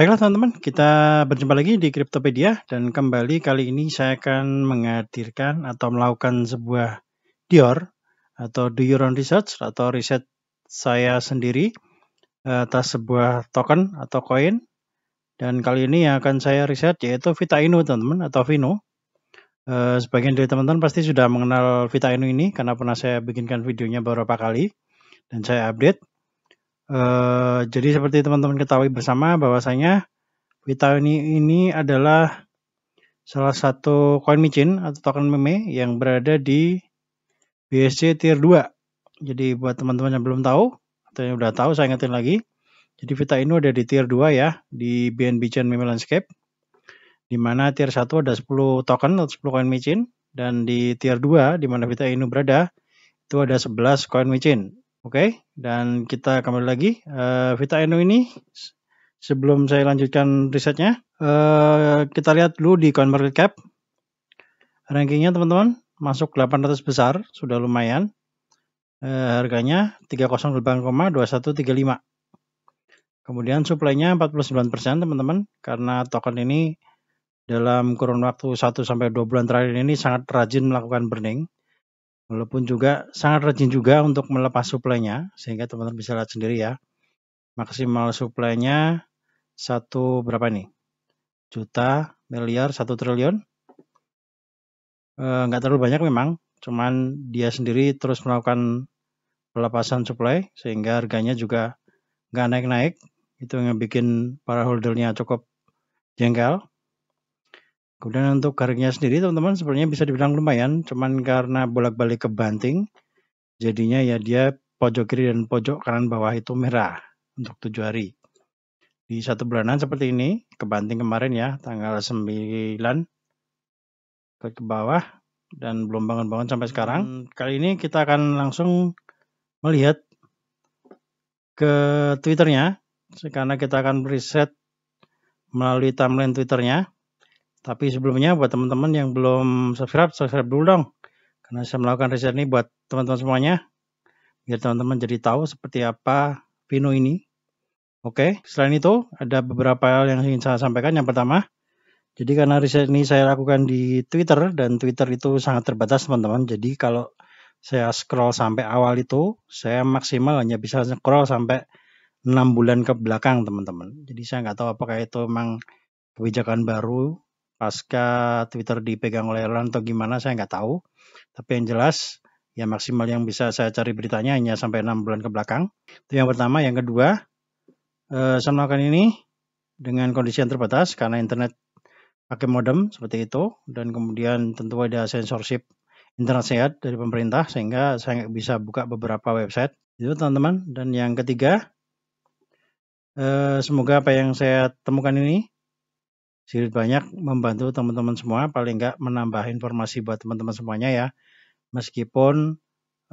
Baiklah teman-teman, kita berjumpa lagi di Cryptopedia dan kembali kali ini saya akan menghadirkan atau melakukan sebuah Dior atau Do Your Own Research atau riset saya sendiri atas sebuah token atau koin dan kali ini yang akan saya riset yaitu Vita Inu teman-teman atau Vino. Eh, sebagian dari teman-teman pasti sudah mengenal Vita Inu ini karena pernah saya bikinkan videonya beberapa kali dan saya update. Eh, jadi seperti teman-teman ketahui bersama bahwasanya Vita ini adalah salah satu koin micin atau token meme yang berada di BSC tier 2. Jadi buat teman-teman yang belum tahu atau yang sudah tahu saya ingetin lagi. Jadi Vita ini ada di tier 2 ya di BNB Chain Meme Landscape. Di mana tier 1 ada 10 token atau 10 koin micin dan di tier 2 di mana Vita ini berada itu ada 11 koin micin Oke, okay, dan kita kembali lagi. Uh, Vita Eno ini, sebelum saya lanjutkan risetnya, uh, kita lihat dulu di konvergencap. Rankingnya teman-teman, masuk 800 besar, sudah lumayan. Uh, harganya 30.2135. Kemudian supply-nya 49% teman-teman, karena token ini dalam kurun waktu 1-2 bulan terakhir ini sangat rajin melakukan burning Walaupun juga sangat rajin juga untuk melepas suplainya sehingga teman-teman bisa lihat sendiri ya. Maksimal suplainya satu berapa nih? Juta, miliar, satu triliun. Eh, nggak e, terlalu banyak memang, cuman dia sendiri terus melakukan pelepasan suplai, sehingga harganya juga nggak naik-naik. Itu yang bikin para holdernya cukup jengkel. Kemudian untuk harganya sendiri teman-teman sebenarnya bisa dibilang lumayan, cuman karena bolak-balik ke banting, jadinya ya dia pojok kiri dan pojok kanan bawah itu merah untuk tujuh hari. Di satu bulanan seperti ini, kebanting kemarin ya, tanggal 9 ke, ke bawah dan belum bangun-bangun sampai sekarang. Hmm. Kali ini kita akan langsung melihat ke Twitternya, karena kita akan reset melalui timeline Twitternya. Tapi sebelumnya buat teman-teman yang belum subscribe, subscribe dulu dong. Karena saya melakukan riset ini buat teman-teman semuanya. Biar teman-teman jadi tahu seperti apa Vino ini. Oke, selain itu ada beberapa hal yang ingin saya sampaikan. Yang pertama, jadi karena riset ini saya lakukan di Twitter dan Twitter itu sangat terbatas teman-teman. Jadi kalau saya scroll sampai awal itu, saya maksimal hanya bisa scroll sampai 6 bulan ke belakang teman-teman. Jadi saya nggak tahu apakah itu memang kebijakan baru pasca Twitter dipegang oleh Erlan atau gimana saya nggak tahu. Tapi yang jelas ya maksimal yang bisa saya cari beritanya hanya sampai enam bulan ke belakang. Itu yang pertama. Yang kedua, eh, saya melakukan ini dengan kondisi yang terbatas karena internet pakai modem seperti itu dan kemudian tentu ada censorship internet sehat dari pemerintah sehingga saya nggak bisa buka beberapa website itu teman-teman dan yang ketiga eh, semoga apa yang saya temukan ini sedikit banyak membantu teman-teman semua paling nggak menambah informasi buat teman-teman semuanya ya meskipun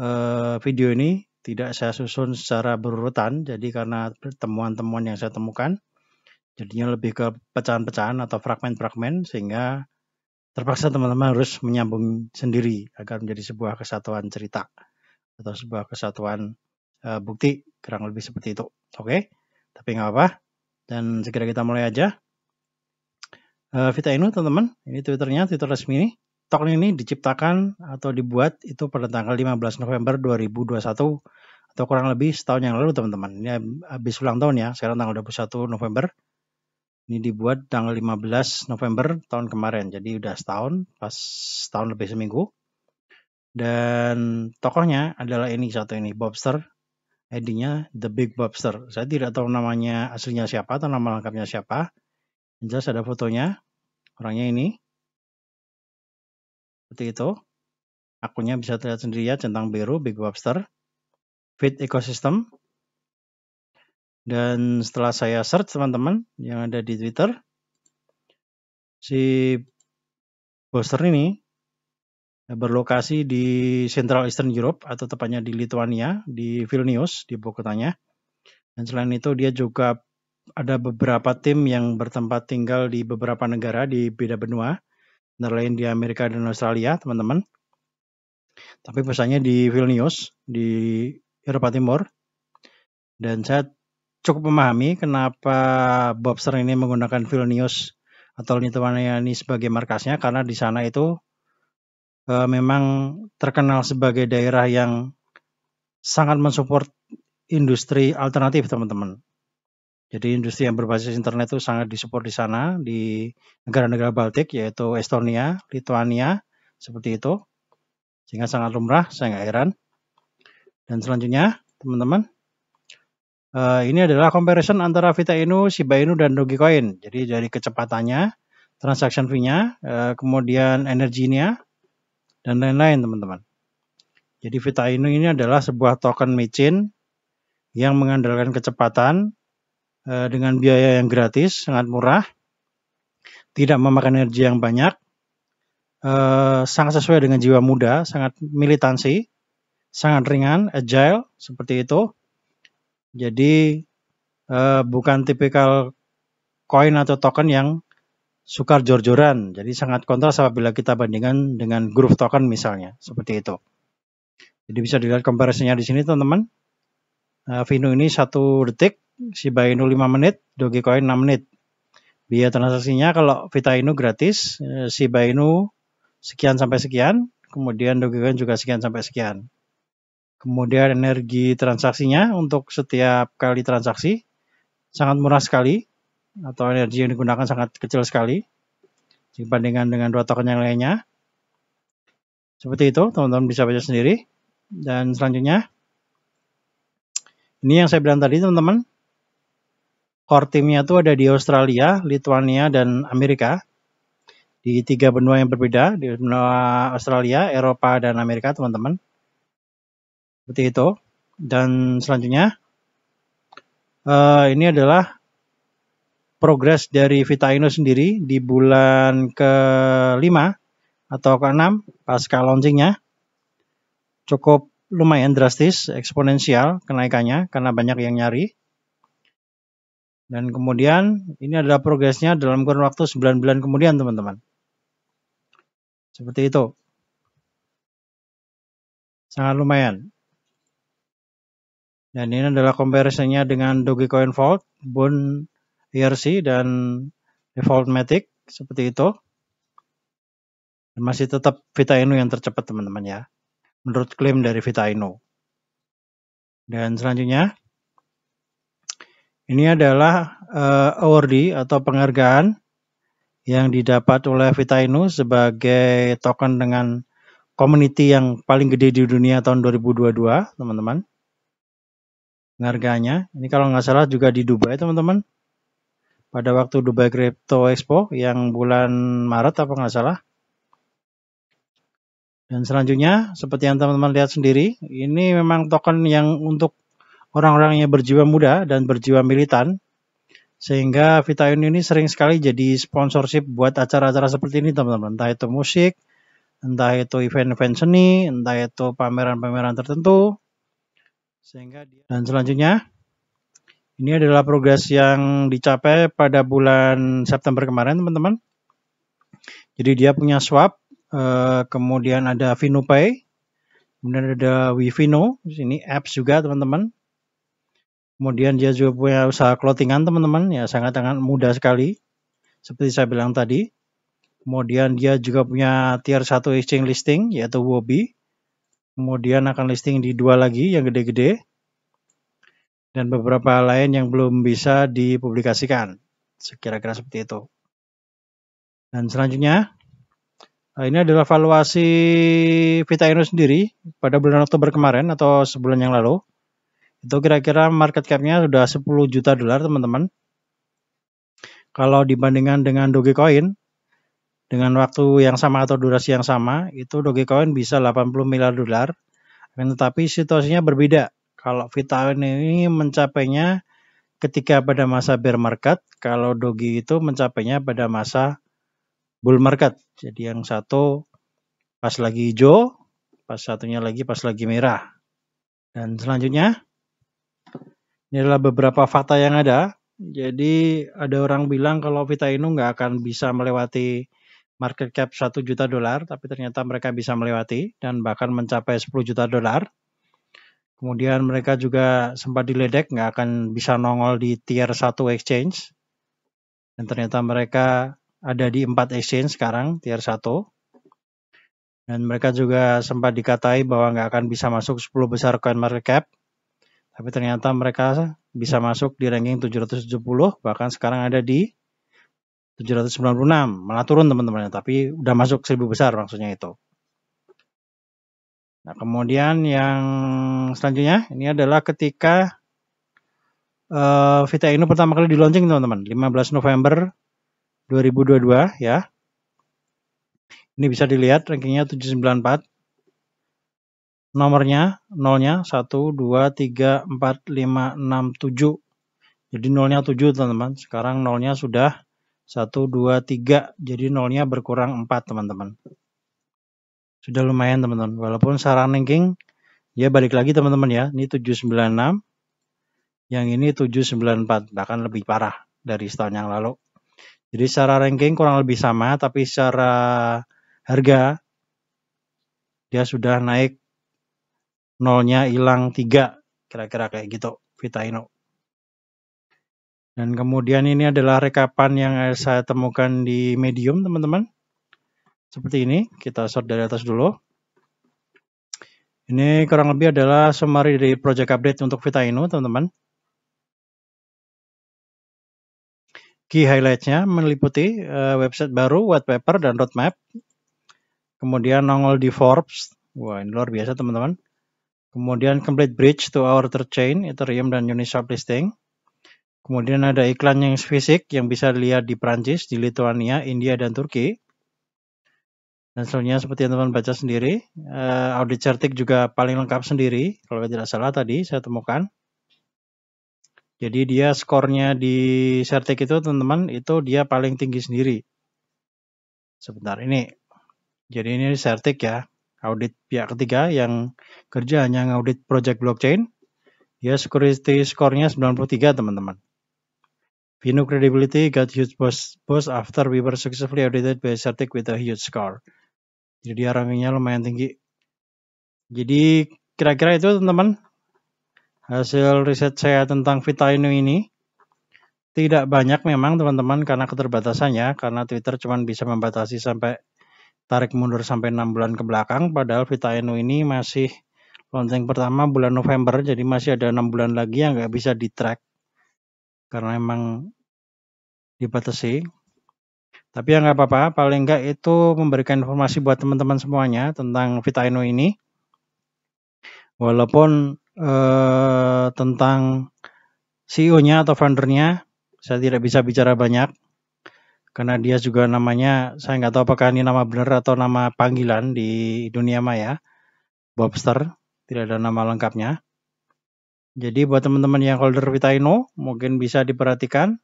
eh, video ini tidak saya susun secara berurutan jadi karena temuan-temuan yang saya temukan jadinya lebih ke pecahan-pecahan atau fragmen-fragmen sehingga terpaksa teman-teman harus menyambung sendiri agar menjadi sebuah kesatuan cerita atau sebuah kesatuan eh, bukti kurang lebih seperti itu oke okay? tapi nggak apa dan segera kita mulai aja uh, Vita Inu teman-teman. Ini Twitternya, Twitter resmi ini. Token ini diciptakan atau dibuat itu pada tanggal 15 November 2021 atau kurang lebih setahun yang lalu teman-teman. Ini habis ulang tahun ya, sekarang tanggal 21 November. Ini dibuat tanggal 15 November tahun kemarin, jadi udah setahun, pas setahun lebih seminggu. Dan tokohnya adalah ini satu ini, Bobster. Edinya The Big Bobster. Saya tidak tahu namanya aslinya siapa atau nama lengkapnya siapa. jelas ada fotonya orangnya ini seperti itu akunnya bisa terlihat sendiri ya centang biru Big Webster Fit ecosystem dan setelah saya search teman-teman yang ada di Twitter si webster ini berlokasi di Central Eastern Europe atau tepatnya di Lithuania di Vilnius di Bogotanya dan selain itu dia juga ada beberapa tim yang bertempat tinggal di beberapa negara di beda benua, antara di Amerika dan Australia, teman-teman. Tapi pusatnya di Vilnius, di Eropa Timur. Dan saya cukup memahami kenapa Bobster ini menggunakan Vilnius atau Lithuania ini sebagai markasnya, karena di sana itu e, memang terkenal sebagai daerah yang sangat mensupport industri alternatif, teman-teman jadi industri yang berbasis internet itu sangat disupport di sana di negara-negara Baltik yaitu Estonia, Lithuania seperti itu. Sehingga sangat lumrah, saya nggak heran. Dan selanjutnya, teman-teman, eh, ini adalah comparison antara Vita Inu, Shiba Inu, dan Dogecoin. Jadi dari kecepatannya, transaction fee-nya, eh, kemudian energinya, dan lain-lain, teman-teman. Jadi Vita Inu ini adalah sebuah token micin yang mengandalkan kecepatan Eh, dengan biaya yang gratis, sangat murah, tidak memakan energi yang banyak, eh, sangat sesuai dengan jiwa muda, sangat militansi, sangat ringan, agile, seperti itu. Jadi eh, bukan tipikal koin atau token yang sukar jor-joran, jadi sangat kontras apabila kita bandingkan dengan groove token misalnya, seperti itu. Jadi bisa dilihat komparasinya di sini teman-teman. Eh, Vino ini satu detik, Shiba Inu 5 menit, Dogecoin 6 menit. Biaya transaksinya kalau Vita Inu gratis, eh, Shiba Inu sekian sampai sekian, kemudian Dogecoin juga sekian sampai sekian. Kemudian energi transaksinya untuk setiap kali transaksi sangat murah sekali atau energi yang digunakan sangat kecil sekali dibandingkan dengan dua token yang lainnya. Seperti itu, teman-teman bisa baca sendiri. Dan selanjutnya, ini yang saya bilang tadi teman-teman. Core timnya itu ada di Australia, Lithuania, dan Amerika. Di tiga benua yang berbeda, di benua Australia, Eropa, dan Amerika teman-teman. Seperti itu. Dan selanjutnya, uh, ini adalah progres dari Vita Inu sendiri di bulan ke-5 atau ke-6 pasca launchingnya cukup lumayan drastis, eksponensial kenaikannya karena banyak yang nyari. Dan kemudian ini adalah progresnya dalam kurun waktu 9 bulan kemudian teman-teman. Seperti itu. Sangat lumayan. Dan ini adalah comparisonnya dengan Dogecoin Vault, Bun ERC, dan Default Matic. Seperti itu. Dan masih tetap Vita Inu yang tercepat teman-teman ya menurut klaim dari Vitaino. Dan selanjutnya, ini adalah uh, awardee atau penghargaan yang didapat oleh Vitaino sebagai token dengan community yang paling gede di dunia tahun 2022, teman-teman. Penghargaannya, ini kalau nggak salah juga di Dubai, teman-teman. Pada waktu Dubai Crypto Expo yang bulan Maret apa nggak salah. Dan selanjutnya, seperti yang teman-teman lihat sendiri, ini memang token yang untuk orang-orang yang berjiwa muda dan berjiwa militan. Sehingga Vitaion ini sering sekali jadi sponsorship buat acara-acara seperti ini teman-teman. Entah itu musik, entah itu event-event seni, entah itu pameran-pameran tertentu. Sehingga dia... Dan selanjutnya, ini adalah progres yang dicapai pada bulan September kemarin teman-teman. Jadi dia punya swap Eh, kemudian ada VinoPay, kemudian ada Wivino, ini apps juga teman-teman. Kemudian dia juga punya usaha clothingan teman-teman, ya sangat-sangat mudah sekali, seperti saya bilang tadi. Kemudian dia juga punya tier 1 exchange listing, yaitu Wobi. Kemudian akan listing di dua lagi yang gede-gede. Dan beberapa lain yang belum bisa dipublikasikan. Sekira-kira seperti itu. Dan selanjutnya, Nah, ini adalah valuasi Vita Inu sendiri pada bulan Oktober kemarin atau sebulan yang lalu. Itu kira-kira market cap-nya sudah 10 juta dolar, teman-teman. Kalau dibandingkan dengan Dogecoin, dengan waktu yang sama atau durasi yang sama, itu Dogecoin bisa 80 miliar dolar. Tetapi situasinya berbeda. Kalau Vita ini mencapainya ketika pada masa bear market, kalau Doge itu mencapainya pada masa bull market. Jadi yang satu pas lagi hijau, pas satunya lagi pas lagi merah. Dan selanjutnya ini adalah beberapa fakta yang ada. Jadi ada orang bilang kalau Vita Inu nggak akan bisa melewati market cap 1 juta dolar, tapi ternyata mereka bisa melewati dan bahkan mencapai 10 juta dolar. Kemudian mereka juga sempat diledek, nggak akan bisa nongol di tier 1 exchange. Dan ternyata mereka ada di empat exchange sekarang tier 1 dan mereka juga sempat dikatai bahwa nggak akan bisa masuk 10 besar coin market cap tapi ternyata mereka bisa masuk di ranking 770 bahkan sekarang ada di 796 malah turun teman-teman tapi udah masuk 1000 besar maksudnya itu Nah, kemudian yang selanjutnya ini adalah ketika uh, Vita Inu pertama kali di launching teman-teman, 15 November 2022 ya. Ini bisa dilihat rankingnya 794. Nomornya, nolnya 1, 2, 3, 4, 5, 6, 7. Jadi nolnya 7 teman-teman. Sekarang nolnya sudah 1, 2, 3. Jadi nolnya berkurang 4 teman-teman. Sudah lumayan teman-teman. Walaupun sarang ranking ya balik lagi teman-teman ya. Ini 796. Yang ini 794. Bahkan lebih parah dari setahun yang lalu. Jadi secara ranking kurang lebih sama, tapi secara harga dia sudah naik nolnya hilang tiga kira-kira kayak gitu Vita Ino. Dan kemudian ini adalah rekapan yang saya temukan di Medium teman-teman. Seperti ini, kita sort dari atas dulu. Ini kurang lebih adalah summary dari project update untuk Vita Ino, teman-teman. Key highlightnya meliputi uh, website baru, white paper, dan roadmap. Kemudian nongol di Forbes. Wah, ini luar biasa teman-teman. Kemudian complete bridge to our chain, Ethereum dan Uniswap listing. Kemudian ada iklan yang fisik yang bisa dilihat di Prancis, di Lithuania, India, dan Turki. Dan selanjutnya seperti yang teman baca sendiri, uh, audit certik juga paling lengkap sendiri, kalau tidak salah tadi saya temukan. Jadi dia skornya di Certik itu teman-teman itu dia paling tinggi sendiri. Sebentar ini. Jadi ini Certik ya. Audit pihak ketiga yang kerja hanya ngaudit project blockchain. Dia security skornya 93 teman-teman. Vino credibility got huge boost, after we were successfully audited by Certik with a huge score. Jadi dia rankingnya lumayan tinggi. Jadi kira-kira itu teman-teman hasil riset saya tentang Vitainu ini tidak banyak memang teman-teman karena keterbatasannya karena Twitter cuma bisa membatasi sampai tarik mundur sampai 6 bulan ke belakang padahal Vitainu ini masih launching pertama bulan November jadi masih ada 6 bulan lagi yang nggak bisa di track karena memang dibatasi tapi ya nggak apa-apa, paling nggak itu memberikan informasi buat teman-teman semuanya tentang Vitaino ini. Walaupun eh, tentang CEO-nya atau foundernya. Saya tidak bisa bicara banyak karena dia juga namanya saya nggak tahu apakah ini nama benar atau nama panggilan di dunia maya. Bobster, tidak ada nama lengkapnya. Jadi buat teman-teman yang holder Vitaino mungkin bisa diperhatikan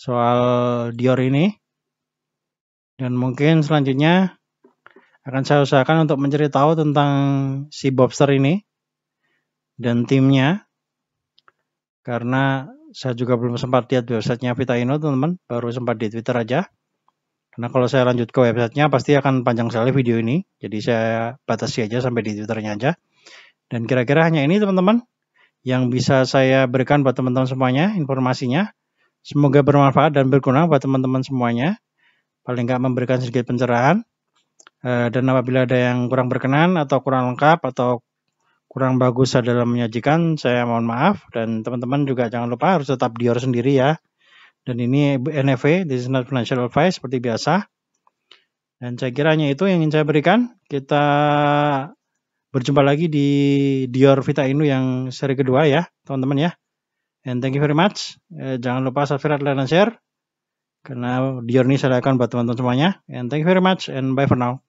soal Dior ini. Dan mungkin selanjutnya akan saya usahakan untuk mencari tentang si Bobster ini dan timnya karena saya juga belum sempat lihat websitenya Vita Ino teman-teman baru sempat di Twitter aja karena kalau saya lanjut ke websitenya pasti akan panjang sekali video ini jadi saya batasi aja sampai di Twitternya aja dan kira-kira hanya ini teman-teman yang bisa saya berikan buat teman-teman semuanya informasinya semoga bermanfaat dan berguna buat teman-teman semuanya paling nggak memberikan sedikit pencerahan eh, dan apabila ada yang kurang berkenan atau kurang lengkap atau kurang bagus dalam menyajikan, saya mohon maaf dan teman-teman juga jangan lupa harus tetap dior sendiri ya. Dan ini NFA, this is not financial advice seperti biasa. Dan saya kira itu yang ingin saya berikan. Kita berjumpa lagi di Dior Vita Inu yang seri kedua ya, teman-teman ya. And thank you very much. Eh, jangan lupa subscribe, like, dan share. Karena Dior ini saya akan buat teman-teman semuanya. And thank you very much and bye for now.